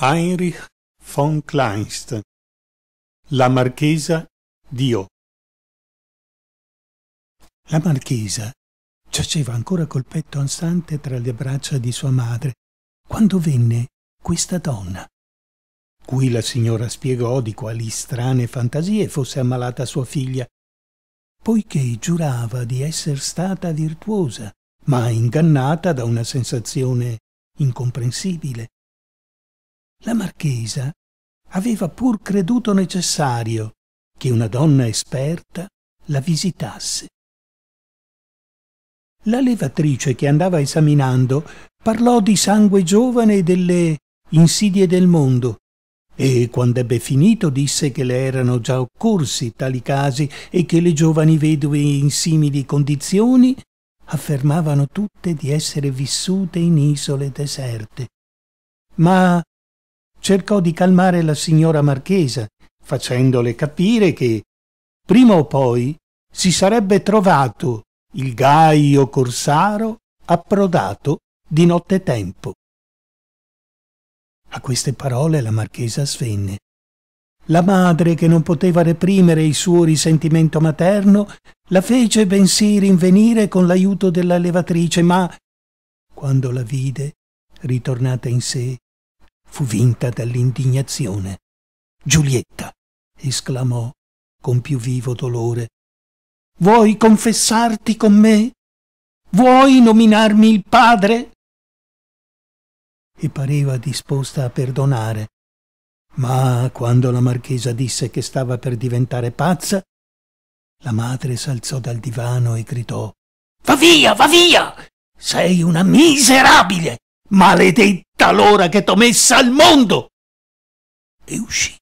Heinrich von Kleinst La Marchesa Dio La Marchesa giaceva ancora col petto ansante tra le braccia di sua madre quando venne questa donna. Qui la signora spiegò di quali strane fantasie fosse ammalata sua figlia, poiché giurava di essere stata virtuosa, ma ingannata da una sensazione incomprensibile. La marchesa aveva pur creduto necessario che una donna esperta la visitasse. La levatrice che andava esaminando parlò di sangue giovane e delle insidie del mondo e quando ebbe finito disse che le erano già occorsi tali casi e che le giovani vedove in simili condizioni affermavano tutte di essere vissute in isole deserte. Ma cercò di calmare la signora marchesa, facendole capire che prima o poi si sarebbe trovato il gaio corsaro approdato di nottetempo. A queste parole la marchesa svenne. La madre, che non poteva reprimere il suo risentimento materno, la fece bensì rinvenire con l'aiuto della levatrice, ma, quando la vide, ritornata in sé, fu vinta dall'indignazione. Giulietta, esclamò con più vivo dolore, vuoi confessarti con me? Vuoi nominarmi il padre? E pareva disposta a perdonare. Ma quando la marchesa disse che stava per diventare pazza, la madre s'alzò dal divano e gridò Va via, va via! Sei una miserabile, maledetta! talora che t'ho messa al mondo! E uscì.